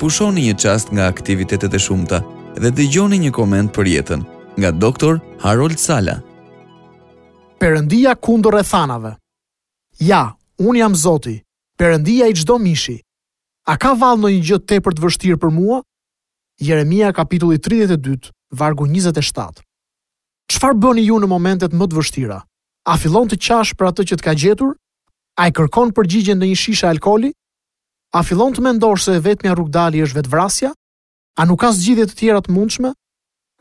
pushoni një qast nga aktivitetet e shumta dhe dëgjoni një koment për jetën nga doktor Harold Sala. Perëndia kundër rrethanave. Ja, un jam Zoti, Perëndia i çdo mishi. A ka vallë ndonjë gjë tepër të vështirë për mua? Jeremia kapitulli 32, vargu 27. Çfarë bëni ju në momentet më të vështira? A fillon të qash për atë që të ka gjetur? A i kërkon përgjigje në një shisha alkoli? A fillon të mendosh se vetëmja rrugdali është vetvrasja? A nuk ka zgjidhje të tjera të mundshme?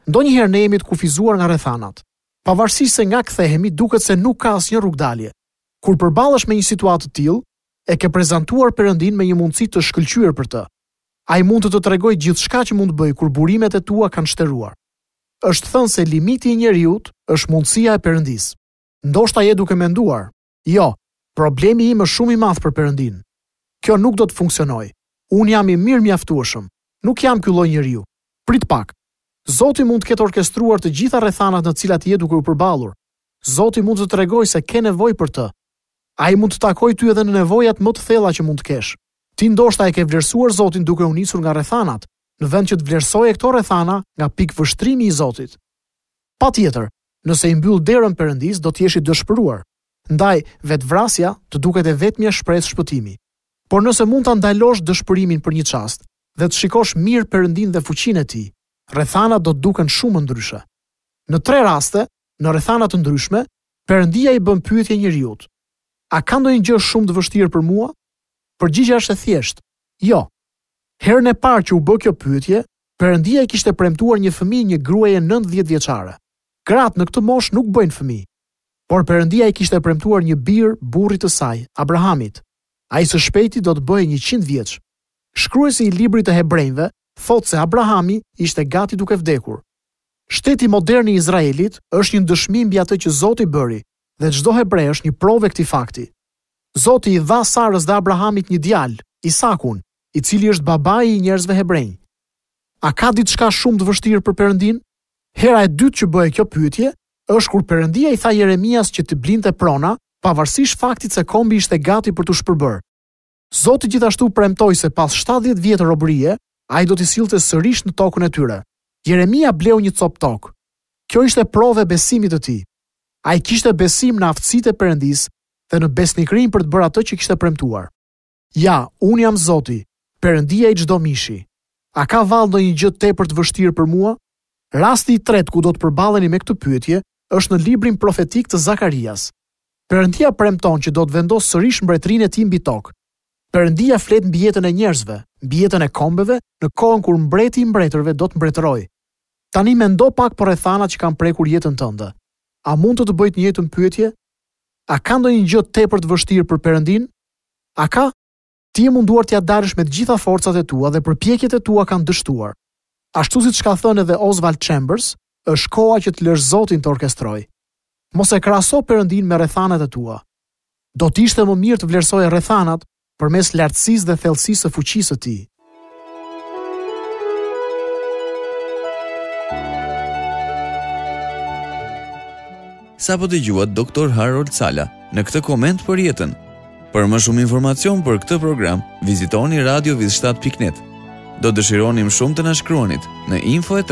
Do njëherë ne jemi të kufizuar nga rethanat. Pavarësisht se nga kthehemi, duket se nuk ka asnjë rrugdalje. Kur përballesh me një situatë të tillë, e ke prezantuar Perëndin me një mundësi të shkëlqyer për të. Ai mund të të tregojë gjithçka që mund të bëj kur burimet e tua kanë shteruar. Është thënë se limiti i njerëzit është mundësia e Perëndis. Ndoshta je duke menduar, jo, problemi im është shumë i madh për Perëndin kjo nuk do të funksionoj. Unë jam i mirë mjaftuashëm. Nuk jam ky lloj njeriu. Prit pak. Zoti mund të ketë orkestruar të gjitha rrethanat në të cilat je duke u përballur. Zoti mund të tregoj se ke nevojë për të. Ai mund të takoj ty edhe në nevojat më të thella që mund të kesh. Ti ndoshta e ke vlerësuar Zotin duke u nisur nga rrethanat, në vend që të vlerësoje këto rrethana nga pikë vështrimi i Zotit. Patjetër, nëse i mbyll derën Perëndis, do të jesh i dëshpëruar. Ndaj, vetvrasja të duket e vetmja shpresë shpëtimi. Por nëse mund të ndalosh dëshpërimin për një qast dhe të shikosh mirë përëndin dhe fuqin e ti, rethana do të duken shumë ndryshe. Në tre raste, në rethana të ndryshme, përëndia i bën pyetje një rjut. A ka ndonjë gjë shumë të vështirë për mua? Përgjigja është e thjeshtë. Jo. Herën e parë që u bë kjo pyetje, Perëndia e kishte premtuar një fëmi një gruaje 90 vjeçare. Krat në këtë moshë nuk bëjnë fëmijë. Por Perëndia e kishte premtuar një bir burrit të saj, Abrahamit, a i së shpejti do të bëjë 100 vjeç. Shkruesi i libri të hebrejnve thotë se Abrahami ishte gati duke vdekur. Shteti moderni i Izraelit është një ndëshmim bja të që Zoti bëri dhe gjdo hebrej është një prove këti fakti. Zoti i dha Sarës dhe Abrahamit një djalë, Isakun, i cili është babai i njerëzve hebrejnë. A ka ditë shka shumë të vështirë për përëndin? Hera e dytë që bëhe kjo pytje, është kur përëndia i tha Jeremias që të blinte prona pavarësish faktit se kombi ishte gati për të shpërbër. Zoti gjithashtu premtoj se pas 70 vjetë robërie, a i do t'i silte sërish në tokën e tyre. Jeremia bleu një copë tokë. Kjo ishte prove besimit të ti. A i kishte besim në aftësit e përëndis dhe në besnikërinë për të bërë atë që kishte premtuar. Ja, unë jam zoti, përëndia i gjdo mishi. A ka vallë ndonjë një gjëtë te për të vështirë për mua? Rasti i tret ku do të përballeni me këtë pyetje është në librin profetik të Zakarias, Perëndia premton që do të vendosë sërish mbretërinë e tij mbi tokë. Perëndia flet mbi jetën e njerëzve, mbi jetën e kombeve, në kohën kur mbreti i mbretërve do të mbretërojë. Tani mendo pak për rrethana që kanë prekur jetën tënde. A mund të të bëj të njëjtën pyetje? A ka ndonjë gjë tepër të vështirë për Perëndin? A ka? Ti e munduar t'ia dalësh me të gjitha forcat e tua dhe përpjekjet e tua kanë dështuar. Ashtu siç ka thënë edhe Oswald Chambers, është koha që të lësh Zotin të orkestrojë mos e kraso përëndin me rethanat e tua. Do t'ishte më mirë të vlerësoj e rethanat për mes lartësis dhe thelsis e fuqis e ti. Sa po të gjuat Dr. Harold Sala në këtë koment për jetën? Për më shumë informacion për këtë program, vizitoni 7.net. Do dëshironim shumë të nashkronit në info